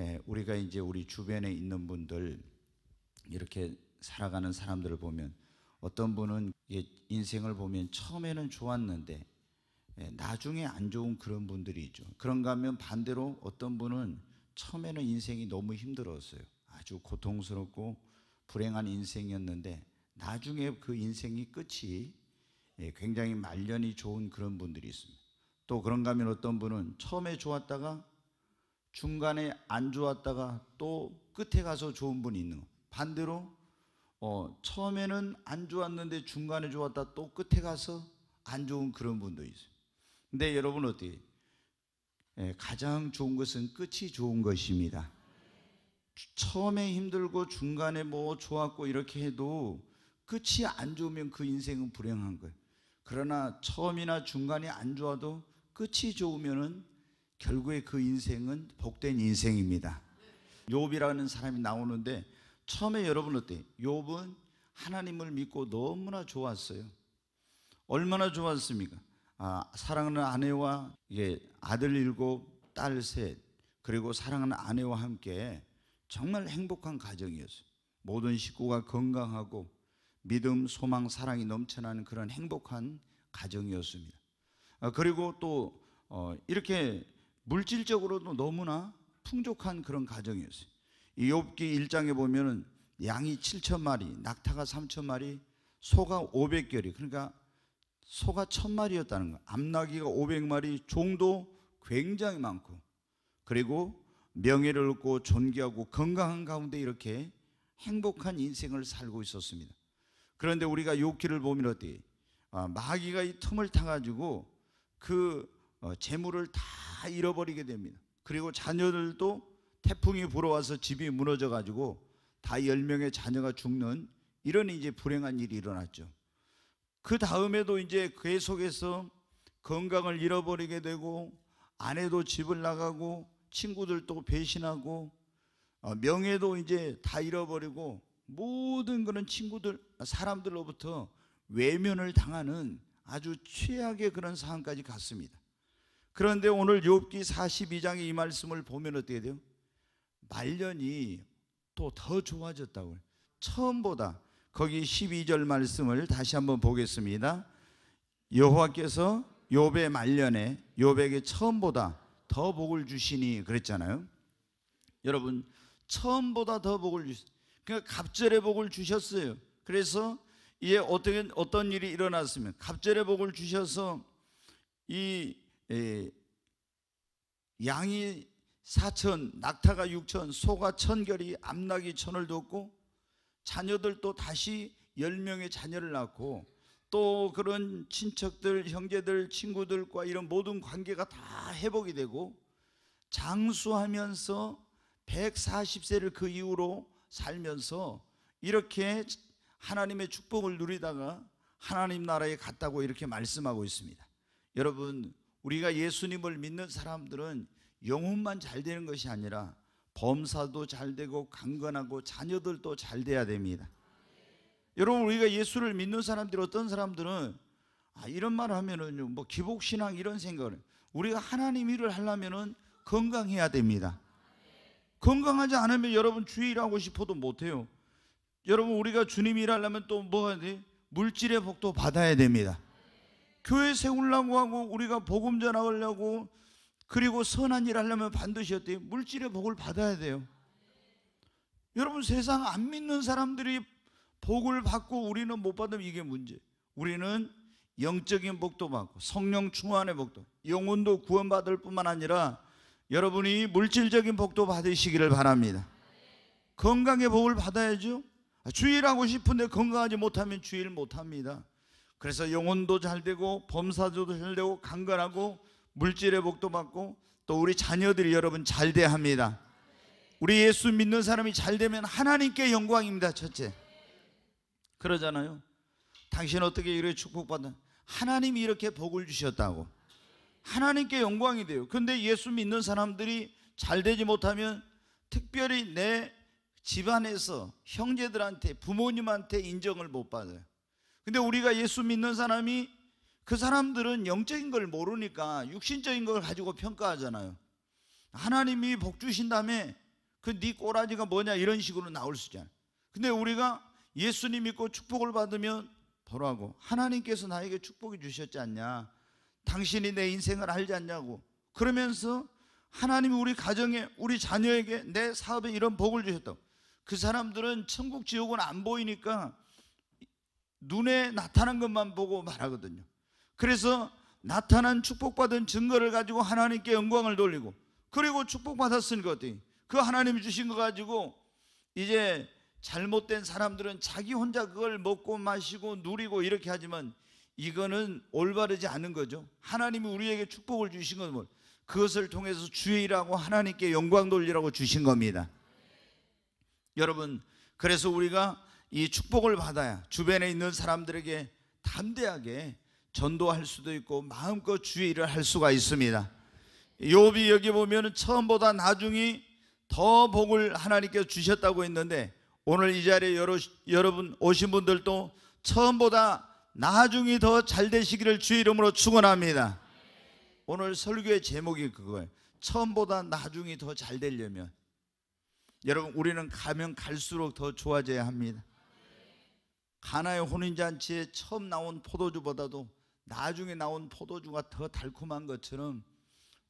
예, 우리가 이제 우리 주변에 있는 분들 이렇게 살아가는 사람들을 보면 어떤 분은 예, 인생을 보면 처음에는 좋았는데 예, 나중에 안 좋은 그런 분들이 있죠. 그런가 하면 반대로 어떤 분은 처음에는 인생이 너무 힘들었어요. 아주 고통스럽고 불행한 인생이었는데 나중에 그 인생이 끝이 굉장히 말년이 좋은 그런 분들이 있습니다. 또 그런가 하면 어떤 분은 처음에 좋았다가 중간에 안 좋았다가 또 끝에 가서 좋은 분이 있는 거. 반대로 어, 처음에는 안 좋았는데 중간에 좋았다 또 끝에 가서 안 좋은 그런 분도 있어요. 근데 여러분 어떻게? 예, 가장 좋은 것은 끝이 좋은 것입니다. 처음에 힘들고 중간에 뭐 좋았고 이렇게 해도 끝이 안 좋으면 그 인생은 불행한 거예요. 그러나 처음이나 중간이 안 좋아도 끝이 좋으면은 결국에 그 인생은 복된 인생입니다. 욥이라는 사람이 나오는데 처음에 여러분 어때 욥은 하나님을 믿고 너무나 좋았어요. 얼마나 좋았습니까? 아, 사랑하는 아내와 이 아들 일곱, 딸 셋, 그리고 사랑하는 아내와 함께 정말 행복한 가정이었어요. 모든 식구가 건강하고 믿음, 소망, 사랑이 넘쳐나는 그런 행복한 가정이었습니다. 아, 그리고 또 어, 이렇게 물질적으로도 너무나 풍족한 그런 가정이었어요. 이 욥기 1장에 보면은 양이 7천 마리, 낙타가 3천 마리, 소가 500결이 그러니까 소가 1마리였다는 거. 암나귀가 500마리, 종도 굉장히 많고. 그리고 명예를 얻고 존귀하고 건강한 가운데 이렇게 행복한 인생을 살고 있었습니다. 그런데 우리가 욕기를 보면 어때? 아, 마귀가 이 틈을 타가지고 그 어, 재물을 다다 잃어버리게 됩니다. 그리고 자녀들도 태풍이 불어와서 집이 무너져 가지고 다 10명의 자녀가 죽는 이런 이제 불행한 일이 일어났죠. 그 다음에도 이제 계속해서 건강을 잃어버리게 되고 아내도 집을 나가고 친구들도 배신하고 어, 명예도 이제 다 잃어버리고 모든 그런 친구들 사람들로부터 외면을 당하는 아주 최악의 그런 상황까지 갔습니다. 그런데 오늘 욥기 42장의 이 말씀을 보면 어떻게 돼요? 말년이 또 더 좋아졌다고 처음보다 거기 12절 말씀을 다시 한번 보겠습니다. 여호와께서 욥의 말년에 욥에게 처음보다 더 복을 주시니 그랬잖아요. 여러분 처음보다 더 복을 주시. 그러니까 갑절의 복을 주셨어요. 그래서 이게 어떤 일이 일어났으면 갑절의 복을 주셔서 이 예. 양이 사천, 낙타가 육천, 소가 천결이 암나기 천을 뒀고 자녀들도 다시 열명의 자녀를 낳고 또 그런 친척들, 형제들, 친구들과 이런 모든 관계가 다 회복이 되고 장수하면서 140세를 그 이후로 살면서 이렇게 하나님의 축복을 누리다가 하나님 나라에 갔다고 이렇게 말씀하고 있습니다. 여러분 우리가 예수님을 믿는 사람들은 영혼만 잘 되는 것이 아니라 범사도 잘 되고 강건하고 자녀들도 잘 돼야 됩니다. 여러분 우리가 예수를 믿는 사람들 어떤 사람들은 아, 이런 말 하면은 뭐 기복 신앙 이런 생각을 우리가 하나님 일을 하려면은 건강해야 됩니다. 건강하지 않으면 여러분 주 일하고 싶어도 못 해요. 여러분 우리가 주님 일하려면 또뭐해 돼? 물질의 복도 받아야 됩니다. 교회 세우려고 하고 우리가 복음 전하려고 그리고 선한 일 하려면 반드시 어때요? 물질의 복을 받아야 돼요. 여러분 세상 안 믿는 사람들이 복을 받고 우리는 못 받으면 이게 문제. 우리는 영적인 복도 받고 성령 충만의 복도, 영혼도 구원받을 뿐만 아니라 여러분이 물질적인 복도 받으시기를 바랍니다. 건강의 복을 받아야죠. 주일하고 싶은데 건강하지 못하면 주일 못합니다. 그래서 영혼도 잘 되고 범사조도 잘 되고 강건하고 물질 의복도 받고 또 우리 자녀들이 여러분 잘 돼야 합니다. 우리 예수 믿는 사람이 잘 되면 하나님께 영광입니다. 첫째. 그러잖아요. 당신 어떻게 이렇게 축복받는 하나님이 이렇게 복을 주셨다고. 하나님께 영광이 돼요. 근데 예수 믿는 사람들이 잘 되지 못하면 특별히 내 집안에서 형제들한테 부모님한테 인정을 못 받아요. 근데 우리가 예수 믿는 사람이 그 사람들은 영적인 걸 모르니까 육신적인 걸 가지고 평가하잖아요. 하나님이 복 주신 다음그네 꼬라지가 뭐냐 이런 식으로 나올 수 있잖아요. 근데 우리가 예수님 믿고 축복을 받으면 보라고 하나님께서 나에게 축복이 주셨지 않냐. 당신이 내 인생을 알지 않냐고. 그러면서 하나님이 우리 가정에 우리 자녀에게 내 사업에 이런 복을 주셨다고. 그 사람들은 천국 지옥은 안 보이니까 눈에 나타난 것만 보고 말하거든요. 그래서 나타난 축복받은 증거를 가지고 하나님께 영광을 돌리고 그리고 축복받았으니까 그 어떻게 그 하나님이 주신 거 가지고 이제 잘못된 사람들은 자기 혼자 그걸 먹고 마시고 누리고 이렇게 하지만 이거는 올바르지 않은 거죠. 하나님이 우리에게 축복을 주신 건 뭘? 그것을 통해서 주의 일하고 하나님께 영광 돌리라고 주신 겁니다. 여러분, 그래서 우리가 이 축복을 받아야 주변에 있는 사람들에게 담대하게 전도할 수도 있고 마음껏 주의 일을 할 수가 있습니다. 요비 여기 보면 처음보다 나중이 더 복을 하나님께 주셨다고 했는데 오늘 이 자리에 여러, 여러분 오신 분들도 처음보다 나중이 더잘 되시기를 주 이름으로 축원합니다. 오늘 설교의 제목이 그거예요. 처음보다 나중이 더잘 되려면 여러분 우리는 가면 갈수록 더 좋아져야 합니다. 가나의 혼인잔치에 처음 나온 포도주보다도 나중에 나온 포도주가 더 달콤한 것처럼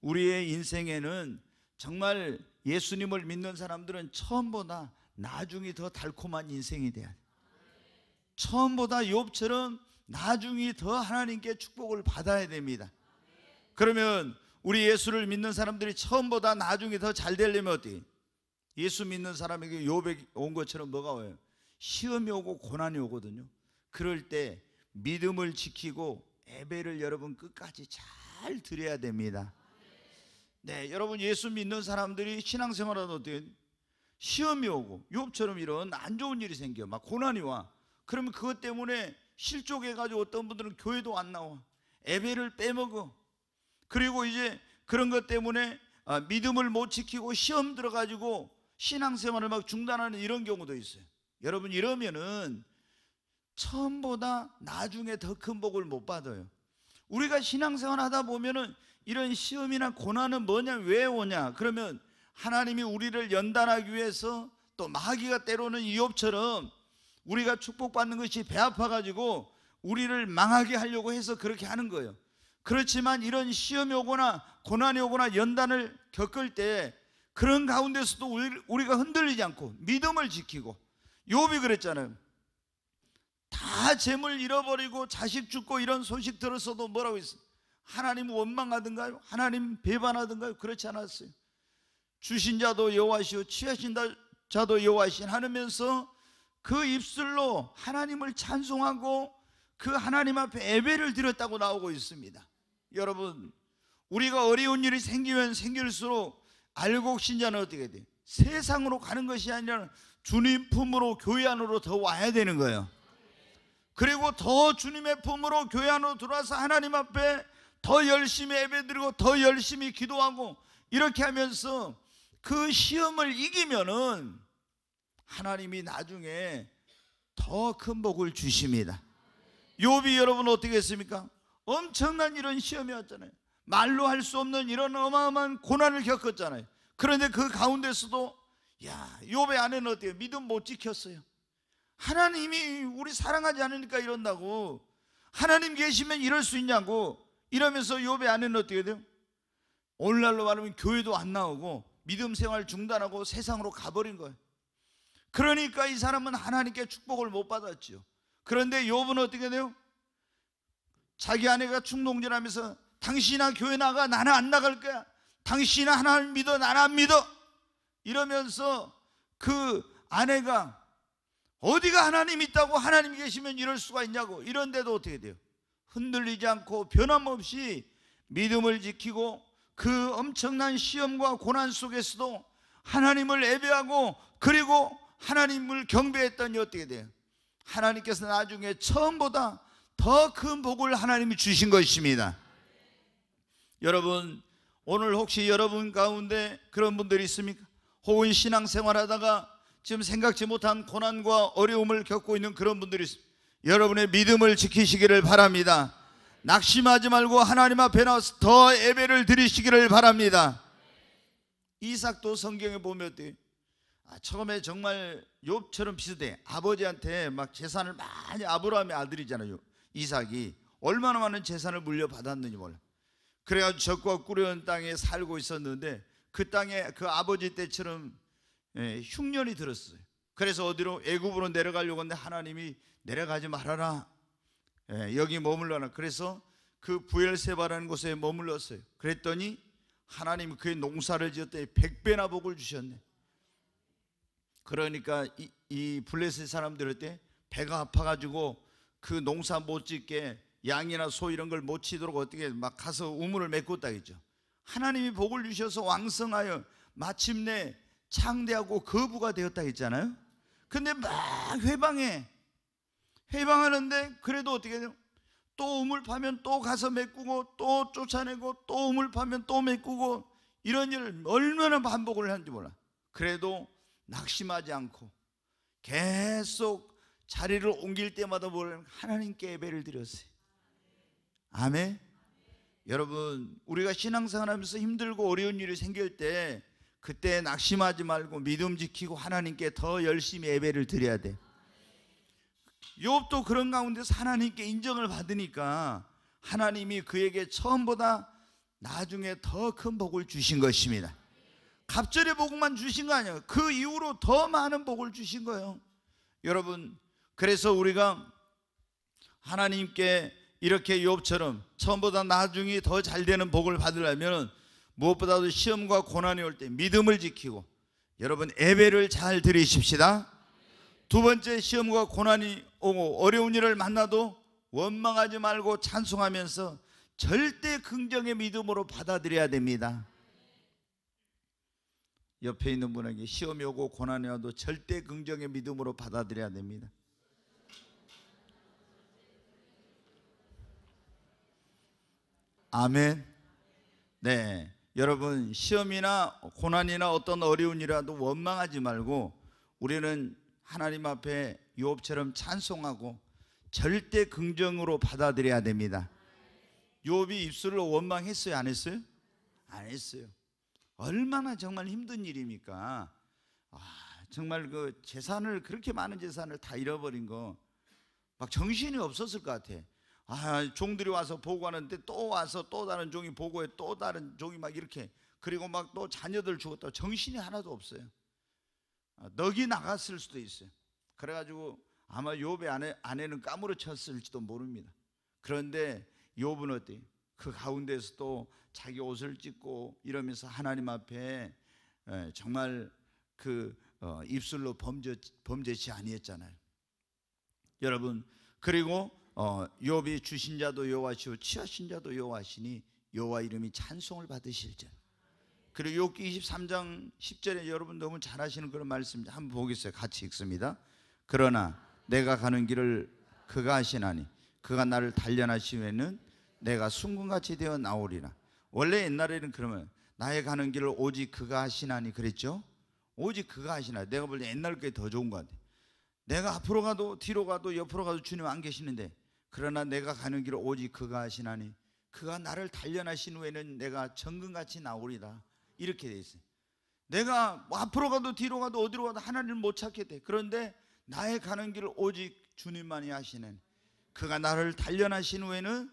우리의 인생에는 정말 예수님을 믿는 사람들은 처음보다 나중에더 달콤한 인생이 돼야 돼. 처음보다 욥처럼 나중이 더 하나님께 축복을 받아야 됩니다. 그러면 우리 예수를 믿는 사람들이 처음보다 나중에 더잘 되려면 어디? 예수 믿는 사람에게 욥에 온 것처럼 뭐가 와요? 시험이 오고 고난이 오거든요. 그럴 때 믿음을 지키고 예배를 여러분 끝까지 잘 드려야 됩니다. 네, 여러분 예수 믿는 사람들이 신앙생활은 어때 시험이 오고 욥처럼 이런 안 좋은 일이 생겨 막 고난이 와. 그러면 그것 때문에 실족해가지고 어떤 분들은 교회도 안 나와 예배를 빼먹어. 그리고 이제 그런 것 때문에 아, 믿음을 못 지키고 시험 들어가지고 신앙생활을 막 중단하는 이런 경우도 있어요. 여러분 이러면은 처음보다 나중에 더 큰 복을 못 받아요. 우리가 신앙생활 하다 보면은 이런 시험이나 고난은 뭐냐 왜 오냐 그러면 하나님이 우리를 연단하기 위해서 또 마귀가 때로는 이옵처럼 우리가 축복받는 것이 배 아파가지고 우리를 망하게 하려고 해서 그렇게 하는 거예요. 그렇지만 이런 시험이 오거나 고난이 오거나 연단을 겪을 때 그런 가운데서도 우리가 흔들리지 않고 믿음을 지키고 욥이 그랬잖아요. 다 재물 잃어버리고 자식 죽고 이런 소식 들었어도 뭐라고 했어요? 하나님 원망하든가요? 하나님 배반하든가요? 그렇지 않았어요. 주신 자도 여호와시오 취하신 자도 여호와신 하면서 그 입술로 하나님을 찬송하고 그 하나님 앞에 예배를 드렸다고 나오고 있습니다. 여러분, 우리가 어려운 일이 생기면 생길수록 알곡 신자는 어떻게 돼요? 세상으로 가는 것이 아니라 주님 품으로 교회 안으로 더 와야 되는 거예요. 그리고 더 주님의 품으로 교회 안으로 들어와서 하나님 앞에 더 열심히 예배드리고 더 열심히 기도하고 이렇게 하면서 그 시험을 이기면은 하나님이 나중에 더 큰 복을 주십니다. 요비 여러분 어떻게 했습니까? 엄청난 이런 시험이었잖아요. 말로 할 수 없는 이런 어마어마한 고난을 겪었잖아요. 그런데 그 가운데서도 야, 욥의 아내는 어때요? 믿음 못 지켰어요. 하나님이 우리 사랑하지 않으니까 이런다고. 하나님 계시면 이럴 수 있냐고. 이러면서 욥의 아내는 어떻게 돼요? 오늘날로 말하면 교회도 안 나오고 믿음 생활 중단하고 세상으로 가버린 거예요. 그러니까 이 사람은 하나님께 축복을 못 받았지요. 그런데 욥은 어떻게 돼요? 자기 아내가 충동질하면서 당신이나 교회 나가 나는 안 나갈 거야. 당신이나 하나님 믿어 나는 안 믿어. 이러면서 그 아내가 어디가 하나님 있다고 하나님 계시면 이럴 수가 있냐고 이런데도 어떻게 돼요? 흔들리지 않고 변함없이 믿음을 지키고 그 엄청난 시험과 고난 속에서도 하나님을 예배하고 그리고 하나님을 경배했더니 어떻게 돼요? 하나님께서 나중에 처음보다 더 큰 복을 하나님이 주신 것입니다. 여러분 오늘 혹시 여러분 가운데 그런 분들이 있습니까? 혹은 신앙생활 하다가 지금 생각지 못한 고난과 어려움을 겪고 있는 그런 분들이 여러분의 믿음을 지키시기를 바랍니다. 낙심하지 말고 하나님 앞에 나와서 더 예배를 드리시기를 바랍니다. 이삭도 성경에 보면 아, 처음에 정말 욥처럼 비슷해. 아버지한테 막 재산을 많이 아브라함의 아들이잖아요. 이삭이 얼마나 많은 재산을 물려받았는지 몰라. 그래가지고 적과 꾸려온 땅에 살고 있었는데 그 땅에 그 아버지 때처럼 예, 흉년이 들었어요. 그래서 어디로 애굽으로 내려가려고 했는데 하나님이 내려가지 말아라. 예, 여기 머물러라. 그래서 그 부엘세바라는 곳에 머물렀어요. 그랬더니 하나님 그의 농사를 지었더니 백배나 복을 주셨네. 그러니까 이, 이 블레셋 사람들을 때 배가 아파가지고 그 농사 못 짓게 양이나 소 이런 걸 못 치도록 어떻게 막 가서 우물을 메꿨다겠죠. 하나님이 복을 주셔서 왕성하여 마침내 창대하고 거부가 되었다 했잖아요. 근데 막 회방해. 회방하는데 그래도 어떻게 해요? 또 우물 파면 또 가서 메꾸고 또 쫓아내고 또 우물 파면 또 메꾸고 이런 일을 얼마나 반복을 하는지 몰라. 그래도 낙심하지 않고 계속 자리를 옮길 때마다 뭘 하나님께 예배를 드렸어요. 아멘. 여러분 우리가 신앙생활하면서 힘들고 어려운 일이 생길 때 그때 낙심하지 말고 믿음 지키고 하나님께 더 열심히 예배를 드려야 돼. 욥도 그런 가운데서 하나님께 인정을 받으니까 하나님이 그에게 처음보다 나중에 더 큰 복을 주신 것입니다. 갑절의 복만 주신 거 아니에요. 그 이후로 더 많은 복을 주신 거예요. 여러분, 그래서 우리가 하나님께 이렇게 욥처럼 처음보다 나중에더 잘 되는 복을 받으려면 무엇보다도 시험과 고난이 올 때 믿음을 지키고 여러분 예배를 잘 드리십시다. 두 번째 시험과 고난이 오고 어려운 일을 만나도 원망하지 말고 찬송하면서 절대 긍정의 믿음으로 받아들여야 됩니다. 옆에 있는 분에게 시험이 오고 고난이 와도 절대 긍정의 믿음으로 받아들여야 됩니다. 아멘. 네. 여러분, 시험이나 고난이나 어떤 어려운이라도 원망하지 말고 우리는 하나님 앞에 요업처럼 찬송하고 절대 긍정으로 받아들여야 됩니다. 요업이 입술로 원망했어요? 안 했어요? 안 했어요. 얼마나 정말 힘든 일입니까? 아, 정말 그 재산을 그렇게 많은 재산을 다 잃어버린 거막 정신이 없었을 것 같아. 아, 종들이 와서 보고하는데 또 와서 또 다른 종이 보고해 또 다른 종이 막 이렇게 그리고 막 또 자녀들 죽었다 정신이 하나도 없어요. 아, 넋이 나갔을 수도 있어요. 그래가지고 아마 욥배 아내, 아내는 까무러쳤을지도 모릅니다. 그런데 욥은 어때요? 그가운데서또 자기 옷을 찢고 이러면서 하나님 앞에 예, 정말 그 어, 입술로 범죄, 범죄치 아니했잖아요. 여러분 그리고 어, 욥이 주신 자도 여하시오 취하신 자도 여하시니 여호와 이름이 찬송을 받으실전. 그리고 욥기 23장 10절에 여러분 너무 잘 하시는 그런 말씀 한번 보겠어요. 같이 읽습니다. 그러나 내가 가는 길을 그가 하시나니 그가 나를 단련하시면 내가 순금같이 되어 나오리라. 원래 옛날에는 그러면 나의 가는 길을 오직 그가 하시나니 그랬죠? 오직 그가 하시나. 내가 볼 때 옛날 게 더 좋은 것 같아. 내가 앞으로 가도 뒤로 가도 옆으로 가도 주님 안 계시는데 그러나 내가 가는 길 오직 그가 하시나니 그가 나를 단련하신 후에는 내가 정근같이 나오리다. 이렇게 돼 있어요. 내가 뭐 앞으로 가도 뒤로 가도 어디로 가도 하나님을 못 찾게 돼. 그런데 나의 가는 길을 오직 주님만이 하시는 그가 나를 단련하신 후에는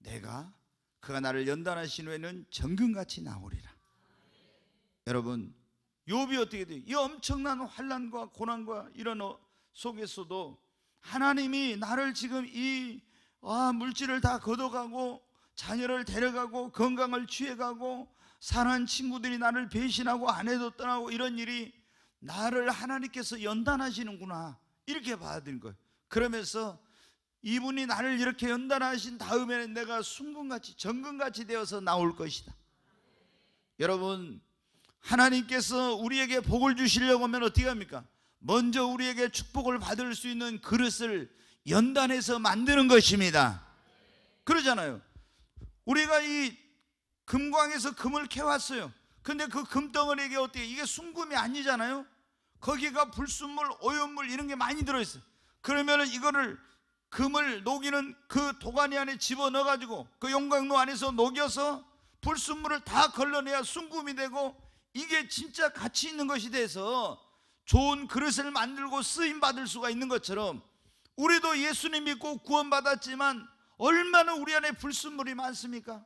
내가 그가 나를 연단하신 후에는 정근같이 나오리라. 여러분 요비 어떻게 돼요? 이 엄청난 환란과 고난과 이런 어, 속에서도 하나님이 나를 지금 이 와, 아, 물질을 다 걷어가고 자녀를 데려가고 건강을 취해가고 사는 친구들이 나를 배신하고 아내도 떠나고 이런 일이 나를 하나님께서 연단하시는구나 이렇게 받아들인 거예요 그러면서 이분이 나를 이렇게 연단하신 다음에는 내가 순금같이 정금같이 되어서 나올 것이다 여러분 하나님께서 우리에게 복을 주시려고 하면 어떻게 합니까? 먼저 우리에게 축복을 받을 수 있는 그릇을 연단해서 만드는 것입니다. 그러잖아요. 우리가 이 금광에서 금을 캐왔어요. 근데 그 금덩어리에게 어떻게 이게 순금이 아니잖아요. 거기가 불순물, 오염물 이런 게 많이 들어 있어요. 그러면 이거를 금을 녹이는 그 도가니 안에 집어 넣어 가지고 그 용광로 안에서 녹여서 불순물을 다 걸러내야 순금이 되고 이게 진짜 가치 있는 것이 돼서 좋은 그릇을 만들고 쓰임 받을 수가 있는 것처럼 우리도 예수님 믿고 구원받았지만 얼마나 우리 안에 불순물이 많습니까?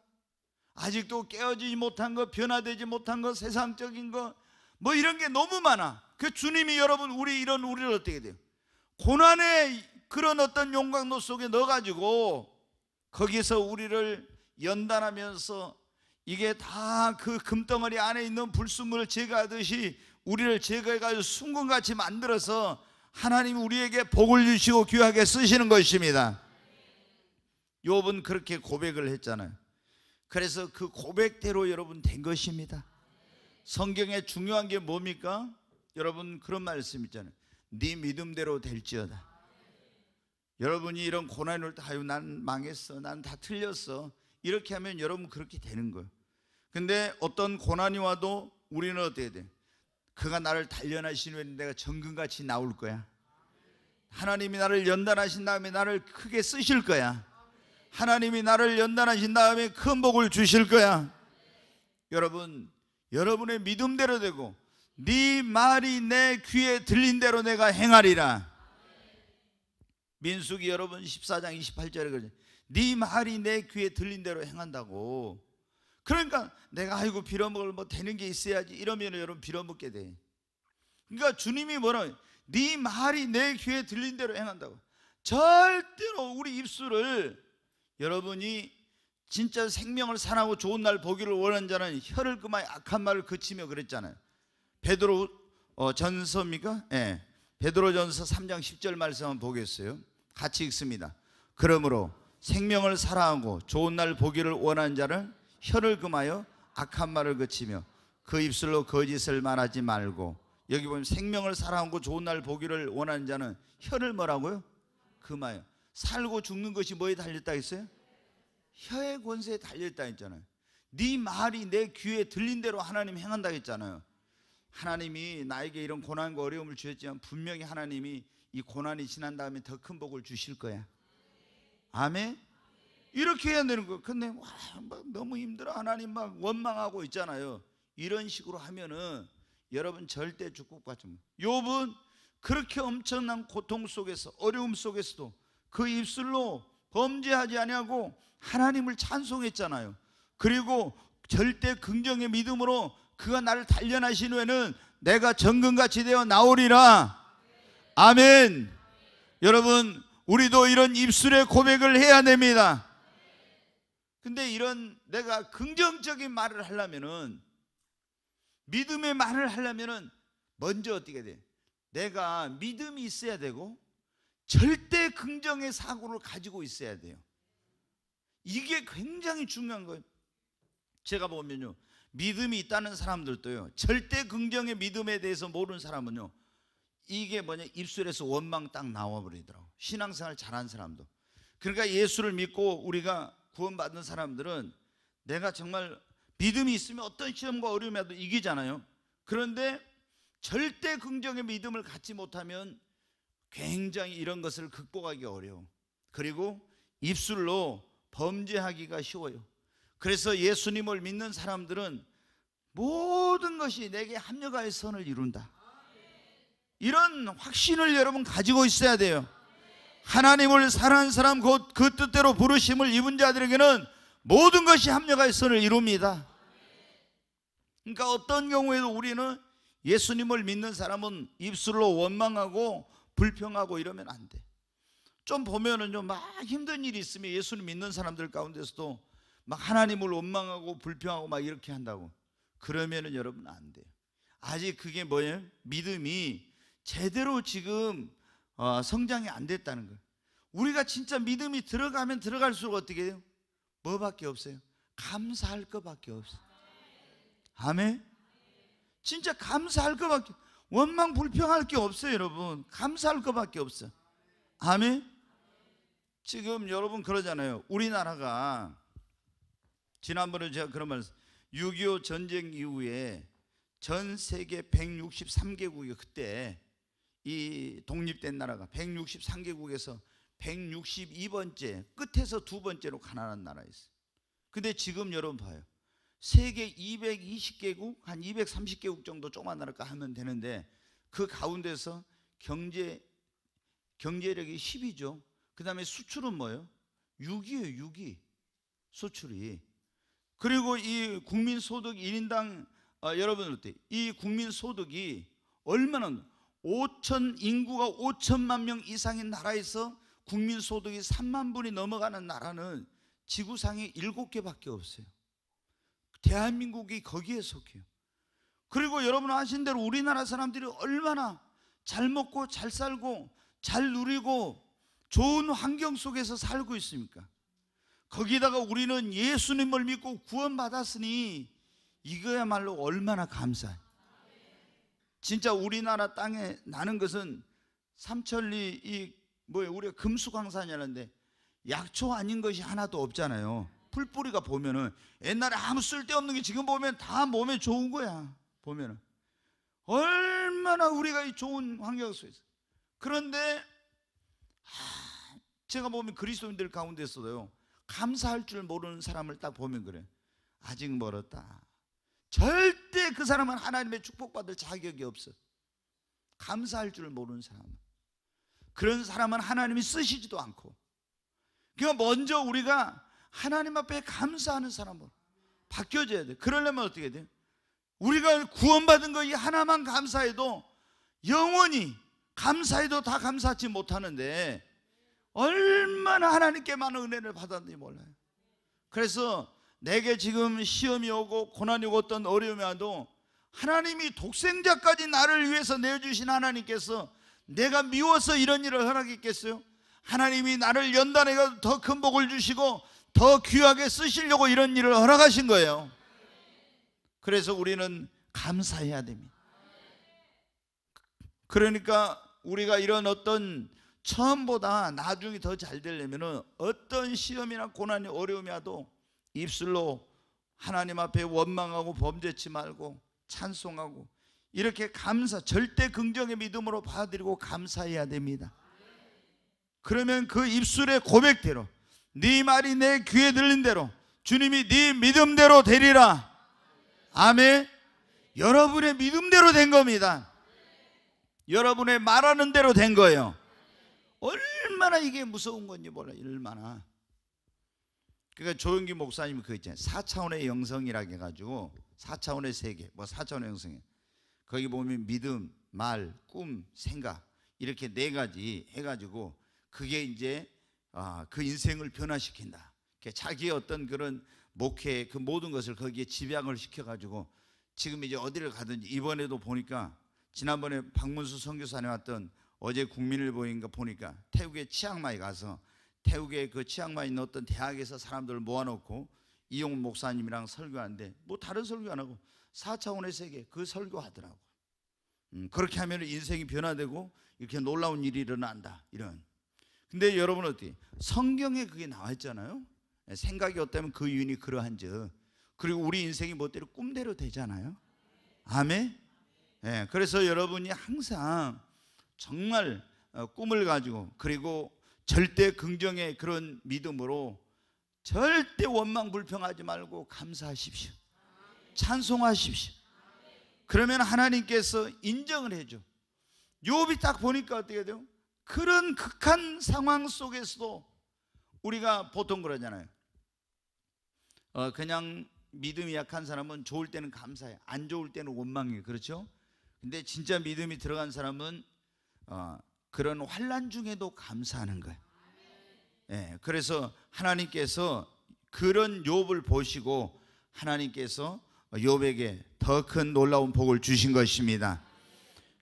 아직도 깨어지지 못한 것, 변화되지 못한 것, 세상적인 것, 뭐 이런 게 너무 많아. 그 주님이 여러분, 우리 이런 우리를 어떻게 돼요? 고난의 그런 어떤 용광로 속에 넣어가지고 거기서 우리를 연단하면서 이게 다 그 금덩어리 안에 있는 불순물을 제거하듯이 우리를 제거해가지고 순금같이 만들어서 하나님 우리에게 복을 주시고 귀하게 쓰시는 것입니다. 욥은 그렇게 고백을 했잖아요. 그래서 그 고백대로 여러분 된 것입니다. 성경에 중요한 게 뭡니까? 여러분 그런 말씀 있잖아요. 네 믿음대로 될지어다. 여러분이 이런 고난을 올 때, 아난 망했어. 난 다 틀렸어. 이렇게 하면 여러분 그렇게 되는 거예요. 근데 어떤 고난이 와도 우리는 어떻게 돼? 그가 나를 단련하신 후에 내가 정금같이 나올 거야. 하나님이 나를 연단하신 다음에 나를 크게 쓰실 거야. 하나님이 나를 연단하신 다음에 큰 복을 주실 거야. 여러분, 여러분의 믿음대로 되고 네 말이 내 귀에 들린 대로 내가 행하리라. 민숙이 여러분 14장 28절에 그러네. 네 말이 내 귀에 들린 대로 행한다고. 그러니까 내가 아이고 빌어먹을 뭐 되는 게 있어야지 이러면 여러분 빌어먹게 돼. 그러니까 주님이 뭐라 네 말이 내 귀에 들린 대로 행한다고. 절대로 우리 입술을 여러분이 진짜 생명을 사랑하고 좋은 날 보기를 원하는 자는 혀를 그만 악한 말을 그치며 그랬잖아요. 베드로 어, 전서입니까? 예. 네. 베드로 전서 3장 10절 말씀 한 보겠어요. 같이 읽습니다. 그러므로 생명을 사랑하고 좋은 날 보기를 원하는 자는 혀를 금하여 악한 말을 그치며 그 입술로 거짓을 말하지 말고 여기 보면 생명을 사랑하고 좋은 날 보기를 원하는 자는 혀를 뭐라고요? 금하여 살고 죽는 것이 뭐에 달렸다 했어요? 혀의 권세에 달렸다 했잖아요 네 말이 내 귀에 들린 대로 하나님 행한다 했잖아요 하나님이 나에게 이런 고난과 어려움을 주셨지만 분명히 하나님이 이 고난이 지난 다음에 더 큰 복을 주실 거야 아멘 이렇게 해야 되는 거예요. 근데 와, 막 너무 힘들어. 하나님 막 원망하고 있잖아요. 이런 식으로 하면은 여러분 절대 축복받지 못. 욥은 그렇게 엄청난 고통 속에서 어려움 속에서도 그 입술로 범죄하지 아니하고 하나님을 찬송했잖아요. 그리고 절대 긍정의 믿음으로 그가 나를 단련하신 후에는 내가 정금같이 되어 나오리라. 아멘. 여러분, 우리도 이런 입술의 고백을 해야 됩니다. 근데 이런 내가 긍정적인 말을 하려면은 믿음의 말을 하려면은 먼저 어떻게 돼? 내가 믿음이 있어야 되고 절대 긍정의 사고를 가지고 있어야 돼요. 이게 굉장히 중요한 거예요. 제가 보면요. 믿음이 있다는 사람들도요. 절대 긍정의 믿음에 대해서 모르는 사람은요. 이게 뭐냐 입술에서 원망 딱 나와 버리더라고. 신앙생활 잘한 사람도. 그러니까 예수를 믿고 우리가 구원받은 사람들은 내가 정말 믿음이 있으면 어떤 시험과 어려움에도 이기잖아요. 그런데 절대 긍정의 믿음을 갖지 못하면 굉장히 이런 것을 극복하기 어려워. 그리고 입술로 범죄하기가 쉬워요. 그래서 예수님을 믿는 사람들은 모든 것이 내게 합력하여 선을 이룬다. 이런 확신을 여러분 가지고 있어야 돼요. 하나님을 사랑하는 사람 곧 그 뜻대로 부르심을 입은 자들에게는 모든 것이 합력하여 선을 이룹니다. 그러니까 어떤 경우에도 우리는 예수님을 믿는 사람은 입술로 원망하고 불평하고 이러면 안 돼. 좀 보면은 좀 막 힘든 일이 있으면 예수님 믿는 사람들 가운데서도 막 하나님을 원망하고 불평하고 막 이렇게 한다고. 그러면은 여러분 안 돼요. 아직 그게 뭐예요? 믿음이 제대로 지금 어, 성장이 안 됐다는 거예요. 우리가 진짜 믿음이 들어가면 들어갈수록 어떻게 돼요? 뭐밖에 없어요? 감사할 것밖에 없어요. 아멘. 진짜 감사할 것밖에 원망 불평할 게 없어요, 여러분. 감사할 것밖에 없어. 아멘. 지금 여러분 그러잖아요. 우리나라가 지난번에 제가 그런 말6.25 전쟁 이후에 전 세계 163개국이 그때 이 독립된 나라가 163개국에서 162번째 끝에서 두 번째로 가난한 나라였어요. 근데 지금 여러분 봐요. 세계 220개국 한 230개국 정도 조그만 나라가 하면 되는데 그 가운데서 경제 경제력이 10이죠. 그다음에 수출은 뭐예요? 6이에요, 6이. 수출이. 그리고 이 국민 소득 1인당 어, 여러분 들이 국민 소득이 얼마나 5천 인구가 5천만 명 이상인 나라에서 국민 소득이 3만 분이 넘어가는 나라는 지구상에 7개밖에 없어요. 대한민국이 거기에 속해요. 그리고 여러분 아신 대로 우리나라 사람들이 얼마나 잘 먹고 잘 살고 잘 누리고 좋은 환경 속에서 살고 있습니까? 거기다가 우리는 예수님을 믿고 구원받았으니 이거야말로 얼마나 감사해. 요 진짜 우리나라 땅에 나는 것은 삼천리 이뭐예 우리가 금수강산이라는데 약초 아닌 것이 하나도 없잖아요. 풀뿌리가 보면은 옛날에 아무 쓸데없는 게 지금 보면 다 몸에 좋은 거야. 보면은 얼마나 우리가 이 좋은 환경 속에서 그런데 하, 제가 보면 그리스도인들 가운데서도요 감사할 줄 모르는 사람을 딱 보면 그래 아직 멀었다 절대 그 사람은 하나님의 축복받을 자격이 없어. 감사할 줄 모르는 사람. 그런 사람은 하나님이 쓰시지도 않고. 그러니까 먼저 우리가 하나님 앞에 감사하는 사람으로 바뀌어져야 돼. 그러려면 어떻게 돼요? 우리가 구원받은 거이 하나만 감사해도 영원히 감사해도 다 감사하지 못하는데 얼마나 하나님께 많은 은혜를 받았는지 몰라요. 그래서 내게 지금 시험이 오고 고난이 오고 어떤 어려움이 와도 하나님이 독생자까지 나를 위해서 내어주신 하나님께서 내가 미워서 이런 일을 하라겠겠어요? 하나님이 나를 연단해가 지고더큰 복을 주시고 더 귀하게 쓰시려고 이런 일을 허락하신 거예요. 그래서 우리는 감사해야 됩니다. 그러니까 우리가 이런 어떤 처음보다 나중에더 잘 되려면 어떤 시험이나 고난이 어려움이 와도 입술로 하나님 앞에 원망하고 범죄치 말고 찬송하고 이렇게 감사 절대 긍정의 믿음으로 받아들이고 감사해야 됩니다. 그러면 그 입술의 고백대로 네 말이 내 귀에 들린 대로 주님이 네 믿음대로 되리라. 아멘. 여러분의 믿음대로 된 겁니다. 여러분의 말하는 대로 된 거예요. 얼마나 이게 무서운 건지 몰라요. 얼마나. 그러니까 조영기 목사님이 그 있잖아요. 4차원의 영성이라고 해가지고 4차원의 세계, 뭐 4차원의 영성이 에요 거기 보면 믿음, 말, 꿈, 생각 이렇게 네 가지 해가지고 그게 이제 아, 그 인생을 변화시킨다. 자기의 어떤 그런 목회 그 모든 것을 거기에 집약을 시켜가지고 지금 이제 어디를 가든지 이번에도 보니까 지난번에 박문수 선교사님 왔던 어제 국민일보인가 보니까 태국의 치앙마이 가서 태국의 그 치앙마이 는 어떤 대학에서 사람들을 모아놓고 이용 목사님이랑 설교하는데 뭐 다른 설교 안 하고 4차원의 세계 그 설교하더라고. 음, 그렇게 하면 인생이 변화되고 이렇게 놀라운 일이 일어난다. 이런. 근데 여러분 어떻게 성경에 그게 나와 있잖아요. 예, 생각이 어떠면 그 이윤이 그러한즉 그리고 우리 인생이 멋대로 꿈대로 되잖아요. 아멘. 예. 네, 그래서 여러분이 항상 정말 어, 꿈을 가지고 그리고 절대 긍정의 그런 믿음으로 절대 원망 불평하지 말고 감사하십시오. 찬송하십시오. 그러면 하나님께서 인정을 해줘. 요업이 딱 보니까 어떻게 돼요? 그런 극한 상황 속에서도 우리가 보통 그러잖아요. 어, 그냥 믿음이 약한 사람은 좋을 때는 감사해. 안 좋을 때는 원망해. 그렇죠? 근데 진짜 믿음이 들어간 사람은 어, 그런 환란 중에도 감사하는 거예요. 예, 그래서 하나님께서 그런 욥을 보시고 하나님께서 욥에게 더 큰 놀라운 복을 주신 것입니다.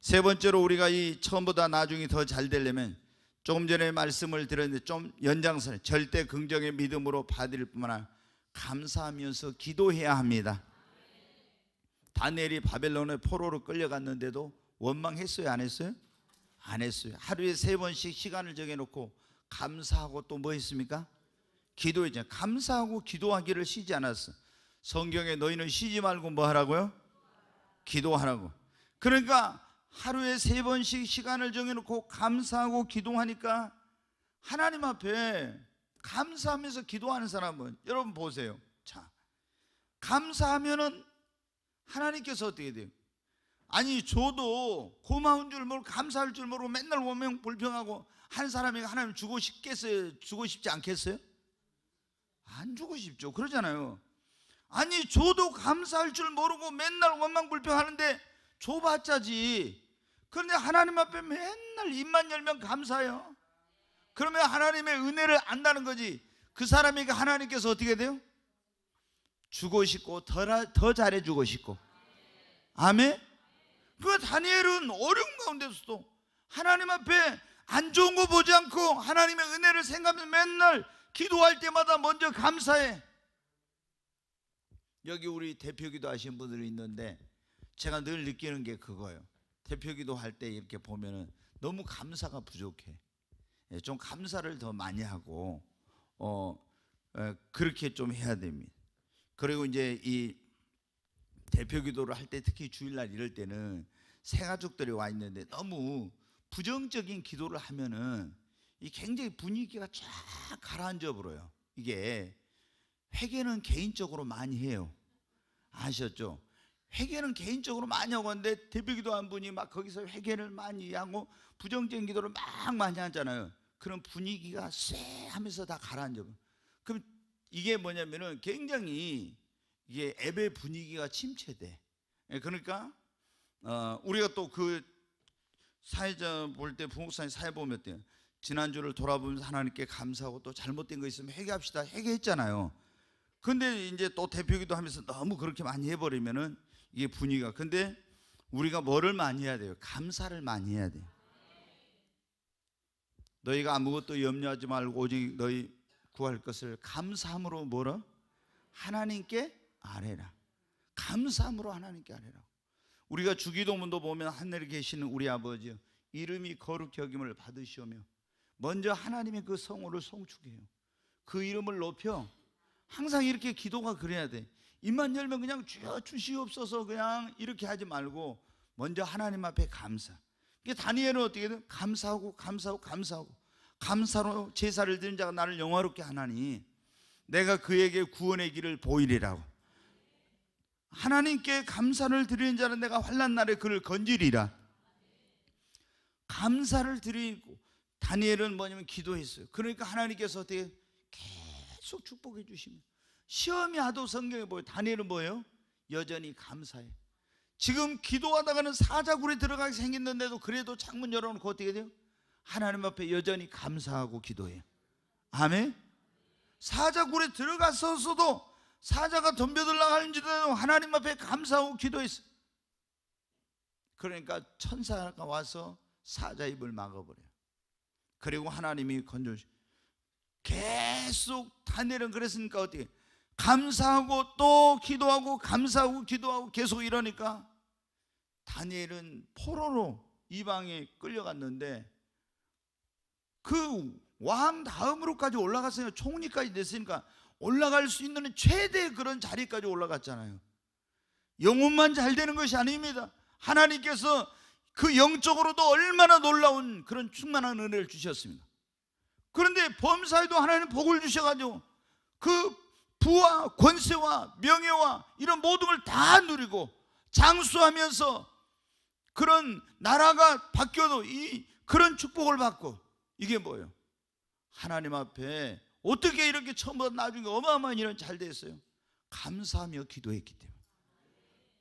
세 번째로 우리가 이 처음보다 나중이 더잘 되려면 조금 전에 말씀을 드렸는데 좀연장선 절대 긍정의 믿음으로 받을 뿐만 아니라 감사하면서 기도해야 합니다. 다니엘이 바벨론의 포로로 끌려갔는데도 원망했어요, 안 했어요? 안 했어요. 하루에 세 번씩 시간을 정해놓고 감사하고 또 뭐 했습니까? 기도했죠. 감사하고 기도하기를 쉬지 않았어. 성경에 너희는 쉬지 말고 뭐 하라고요? 기도하라고. 그러니까 하루에 세 번씩 시간을 정해놓고 감사하고 기도하니까 하나님 앞에 감사하면서 기도하는 사람은 여러분 보세요. 자, 감사하면은 하나님께서 어떻게 돼요? 아니 저도 고마운 줄 모르고 감사할 줄 모르고 맨날 원명 불평하고 한 사람이 하나님 주고 싶겠어요? 주고 싶지 않겠어요? 안 주고 싶죠. 그러잖아요. 아니 저도 감사할 줄 모르고 맨날 원망 불평하는데 줘봤자지. 그런데 하나님 앞에 맨날 입만 열면 감사해요. 그러면 하나님의 은혜를 안다는 거지. 그 사람에게 하나님께서 어떻게 돼요? 주고 싶고 더, 더 잘해주고 싶고. 아멘. 그 다니엘은 어려운 가운데서도 하나님 앞에 안 좋은 거 보지 않고 하나님의 은혜를 생각하면서 맨날 기도할 때마다 먼저 감사해. 여기 우리 대표 기도 하신 분들이 있는데 제가 늘 느끼는 게 그거예요. 대표 기도 할때 이렇게 보면은 너무 감사가 부족해. 예, 좀 감사를 더 많이 하고, 어, 예, 그렇게 좀 해야 됩니다. 그리고 이제 이 대표 기도를 할 때 특히 주일날 이럴 때는 새 가족들이 와 있는데 너무 부정적인 기도를 하면은 이 굉장히 분위기가 쫙 가라앉아 버려요. 이게 회개는 개인적으로 많이 해요. 아셨죠? 회개는 개인적으로 많이 하고 하는데 대표기도한 분이 막 거기서 회개를 많이 하고 부정적인 기도를 막 많이 하잖아요. 그런 분위기가 쎄 하면서 다 가라앉아 버려요. 그럼 이게 뭐냐면은 굉장히 이게 앱의 분위기가 침체돼. 예, 그러니까 어, 우리가 또 그 사회자 볼 때 부목사님 사회 보면 때 지난주를 돌아보면서 하나님께 감사하고 또 잘못된 거 있으면 회개합시다 회개했잖아요 근데 이제 또 대표기도 하면서 너무 그렇게 많이 해버리면은 이게 분위기가 근데 우리가 뭐를 많이 해야 돼요? 감사를 많이 해야 돼요 너희가 아무것도 염려하지 말고 오직 너희 구할 것을 감사함으로 뭐라? 하나님께 아뢰라 감사함으로 하나님께 아뢰라 우리가 주기도문도 보면 하늘에 계시는 우리 아버지 이름이 거룩히 여김을 받으시오며 먼저 하나님의 그 성호를 송축해요. 그 이름을 높여 항상 이렇게 기도가 그래야 돼. 입만 열면 그냥 주여 주시옵소서 그냥 이렇게 하지 말고 먼저 하나님 앞에 감사. 이게 다니엘은 어떻게든 감사하고 감사하고 감사하고 감사로 제사를 드린 자가 나를 영화롭게 하나니 내가 그에게 구원의 길을 보이리라고. 하나님께 감사를 드리는 자는 내가 환란 날에 그를 건지리라. 감사를 드리고 다니엘은 뭐냐면 기도했어요. 그러니까 하나님께서 어떻게 계속 축복해 주시면 시험이 하도 성경에 보여. 다니엘은 뭐예요? 여전히 감사해. 지금 기도하다가는 사자굴에 들어가게 생겼는데도 그래도 창문 열어놓고 어떻게 돼요? 하나님 앞에 여전히 감사하고 기도해. 아멘. 사자굴에 들어갔었어도 사자가 덤벼들라 하는지도 하나님 앞에 감사하고 기도했어. 그러니까 천사가 와서 사자 입을 막아버려. 요 그리고 하나님이 건져주. 계속 다니엘은 그랬으니까 어떻게 감사하고 또 기도하고 감사하고 기도하고 계속 이러니까 다니엘은 포로로 이방에 끌려갔는데 그 왕 다음으로까지 올라갔어요 총리까지 됐으니까 올라갈 수 있는 최대 그런 자리까지 올라갔잖아요. 영혼만 잘 되는 것이 아닙니다. 하나님께서 그 영적으로도 얼마나 놀라운 그런 충만한 은혜를 주셨습니다. 그런데 범사에도 하나님 복을 주셔가지고 그 부와 권세와 명예와 이런 모든 걸 다 누리고 장수하면서 그런 나라가 바뀌어도 이 그런 축복을 받고 이게 뭐예요? 하나님 앞에 어떻게 이렇게 처음부터 나중에 어마어마한 일은 잘 됐어요? 감사하며 기도했기 때문에.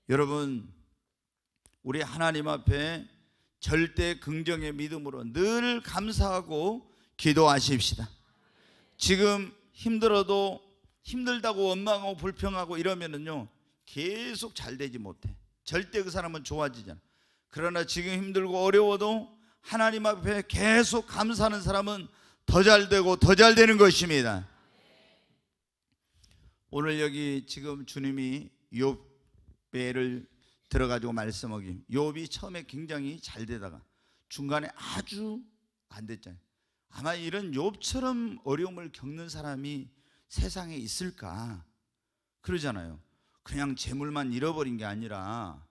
여러분, 우리 하나님 앞에 절대 긍정의 믿음으로 늘 감사하고 기도하십시다. 지금 힘들어도 힘들다고 원망하고 불평하고 이러면은요, 계속 잘 되지 못해. 절대 그 사람은 좋아지잖아. 그러나 지금 힘들고 어려워도 하나님 앞에 계속 감사하는 사람은 더잘 되고 더 잘 되는 것입니다. 오늘 여기 지금 주님이 욥배를 들어가지고 말씀하기. 욥이 처음에 굉장히 잘 되다가 중간에 아주 안 됐잖아요. 아마 이런 욥처럼 어려움을 겪는 사람이 세상에 있을까? 그러잖아요. 그냥 재물만 잃어버린 게 아니라